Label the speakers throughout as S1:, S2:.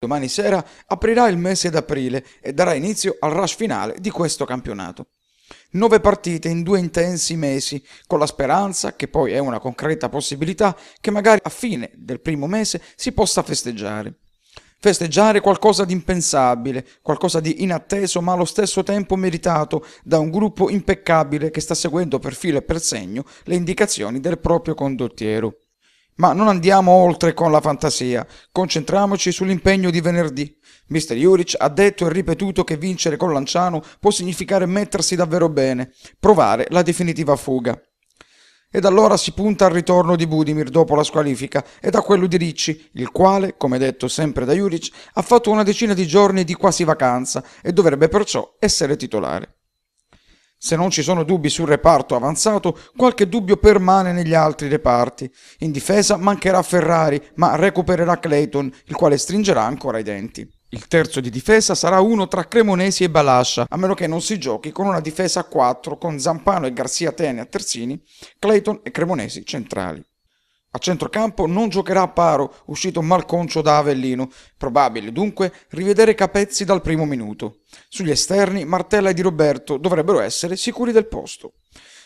S1: Domani sera aprirà il mese d'aprile e darà inizio al rush finale di questo campionato. Nove partite in due intensi mesi, con la speranza, che poi è una concreta possibilità, che magari a fine del primo mese si possa festeggiare. Festeggiare qualcosa di impensabile, qualcosa di inatteso ma allo stesso tempo meritato da un gruppo impeccabile che sta seguendo per filo e per segno le indicazioni del proprio condottiero. Ma non andiamo oltre con la fantasia, concentriamoci sull'impegno di venerdì. Mister Juric ha detto e ripetuto che vincere con Lanciano può significare mettersi davvero bene, provare la definitiva fuga. Ed allora si punta al ritorno di Budimir dopo la squalifica ed a quello di Ricci, il quale, come detto sempre da Juric, ha fatto una decina di giorni di quasi vacanza e dovrebbe perciò essere titolare. Se non ci sono dubbi sul reparto avanzato, qualche dubbio permane negli altri reparti. In difesa mancherà Ferrari, ma recupererà Clayton, il quale stringerà ancora i denti. Il terzo di difesa sarà uno tra Cremonesi e Balascia, a meno che non si giochi con una difesa a 4 con Zampano e Garzia Tene a terzini, Clayton e Cremonesi centrali. A centrocampo non giocherà Paro, uscito malconcio da Avellino. Probabile dunque rivedere Capezzi dal primo minuto. Sugli esterni Martella e Di Roberto dovrebbero essere sicuri del posto.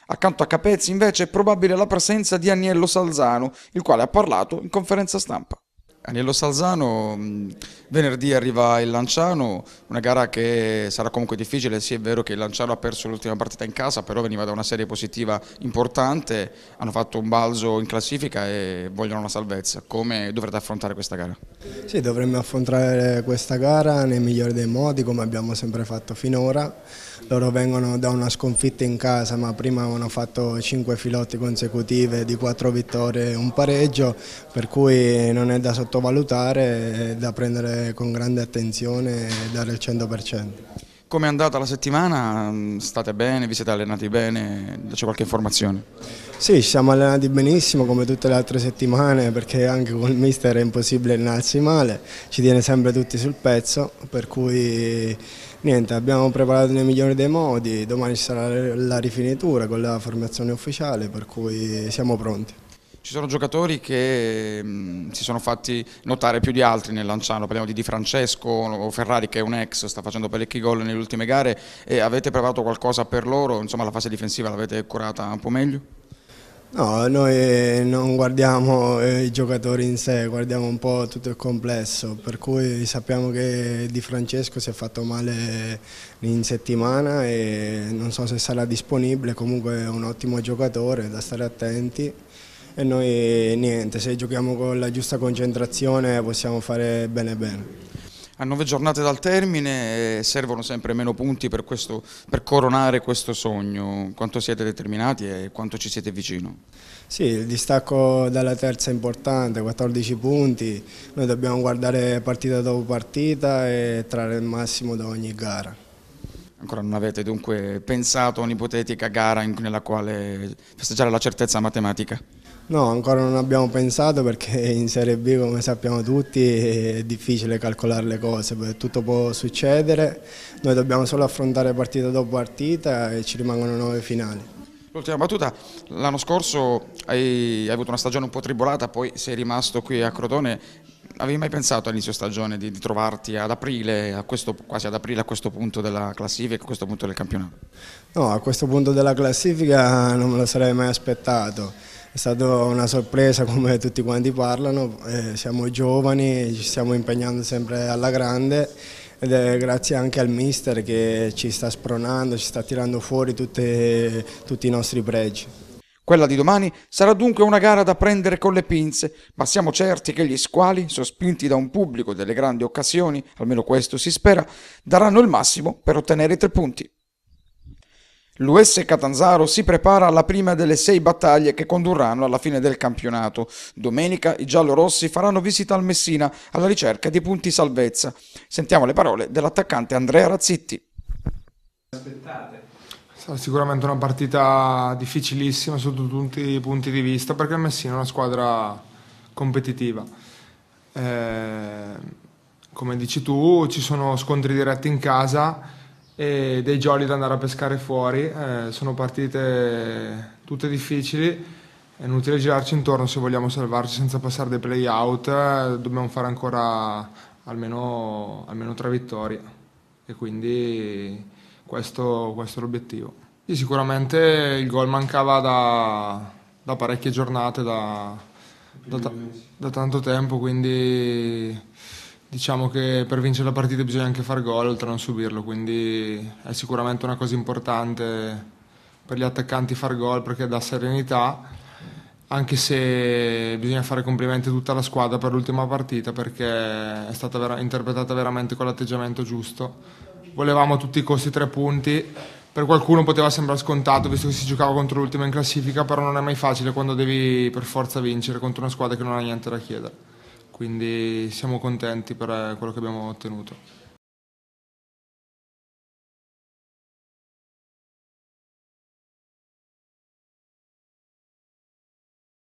S1: Accanto a Capezzi invece è probabile la presenza di Agnello Salzano, il quale ha parlato in conferenza stampa. Agnello Salzano mm, Venerdì arriva il Lanciano, una gara che sarà comunque difficile, sì è vero che il Lanciano ha perso l'ultima partita in casa, però veniva da una serie positiva importante, hanno fatto un balzo in classifica e vogliono una salvezza. Come dovrete affrontare questa gara?
S2: Sì, dovremmo affrontare questa gara nel migliore dei modi, come abbiamo sempre fatto finora. Loro vengono da una sconfitta in casa, ma prima avevano fatto 5 filotti consecutive di 4 vittorie e un pareggio, per cui non è da sottovalutare, è da prendere con grande attenzione e dare il 100%.
S1: Come è andata la settimana? Mm, state bene? Vi siete allenati bene? C'è qualche informazione?
S2: Sì, ci siamo allenati benissimo come tutte le altre settimane perché anche con il mister è impossibile allenarsi male, ci tiene sempre tutti sul pezzo, per cui niente, abbiamo preparato nel migliore dei modi, domani ci sarà la rifinitura con la formazione ufficiale, per cui siamo pronti.
S1: Ci sono giocatori che mh, mm, si sono fatti notare più di altri nel Lanciano, parliamo di Di Francesco o Ferrari che è un ex, sta facendo parecchi gol nelle ultime gare e avete preparato qualcosa per loro, insomma la fase difensiva l'avete curata un po' meglio?
S2: No, noi eh, non guardiamo eh, i giocatori in sé, guardiamo un po' tutto il complesso, per cui sappiamo che Di Francesco si è fatto male in settimana e non so se sarà disponibile, comunque è un ottimo giocatore da stare attenti e noi niente, se giochiamo con la giusta concentrazione possiamo fare bene bene.
S1: A nove giornate dal termine eh, servono sempre meno punti per, questo, per, coronare questo sogno. Quanto siete determinati e quanto ci siete vicino?
S2: Sì, il distacco dalla terza è importante, 14 punti. Noi dobbiamo guardare partita dopo partita e trarre il massimo da ogni gara.
S1: Ancora non avete dunque pensato a un'ipotetica gara nella quale festeggiare la certezza matematica?
S2: No, ancora non abbiamo pensato perché in Serie B, come sappiamo tutti, è difficile calcolare le cose, tutto può succedere. Noi dobbiamo solo affrontare partita dopo partita e ci rimangono nove finali.
S1: L'ultima battuta, l'anno scorso hai, hai, avuto una stagione un po' tribolata, poi sei rimasto qui a Crotone. Avevi mai pensato all'inizio stagione di, di, trovarti ad aprile, questo, quasi ad aprile, a questo punto della classifica, a questo punto del campionato?
S2: No, a questo punto della classifica non me lo sarei mai aspettato. È stata una sorpresa come tutti quanti parlano, eh, siamo giovani, ci stiamo impegnando sempre alla grande ed è grazie anche al mister che ci sta spronando, ci sta tirando fuori tutte, tutti i nostri pregi. Quella di domani sarà dunque una gara
S1: da prendere con le pinze, ma siamo certi che gli squali, sospinti da un pubblico delle grandi occasioni, almeno questo si spera, daranno il massimo per ottenere i tre punti. L'US Catanzaro si prepara alla prima delle sei battaglie che condurranno alla fine del campionato. Domenica i giallorossi faranno visita al Messina alla ricerca di punti salvezza. Sentiamo le parole dell'attaccante Andrea Razzitti.
S3: Aspettate. Sarà sicuramente una partita difficilissima sotto tutti i punti di vista perché il Messina è una squadra competitiva. Eh, come dici tu, ci sono scontri diretti in casa e dei jolly da andare a pescare fuori. Eh, sono partite tutte difficili, è inutile girarci intorno se vogliamo salvarci senza passare dei play out, eh, dobbiamo fare ancora almeno, almeno tre vittorie e quindi questo, questo è l'obiettivo. Sì, sicuramente il gol mancava da, da parecchie giornate, da, da, da tanto tempo, quindi diciamo che per vincere la partita bisogna anche far gol oltre a non subirlo, quindi è sicuramente una cosa importante per gli attaccanti far gol perché dà serenità, anche se bisogna fare complimenti a tutta la squadra per l'ultima partita perché è stata vera- interpretata veramente con l'atteggiamento giusto. Volevamo a tutti i costi tre punti, per qualcuno poteva sembrare scontato visto che si giocava contro l'ultima in classifica, però non è mai facile quando devi per forza vincere contro una squadra che non ha niente da chiedere quindi siamo contenti per eh, quello che abbiamo ottenuto.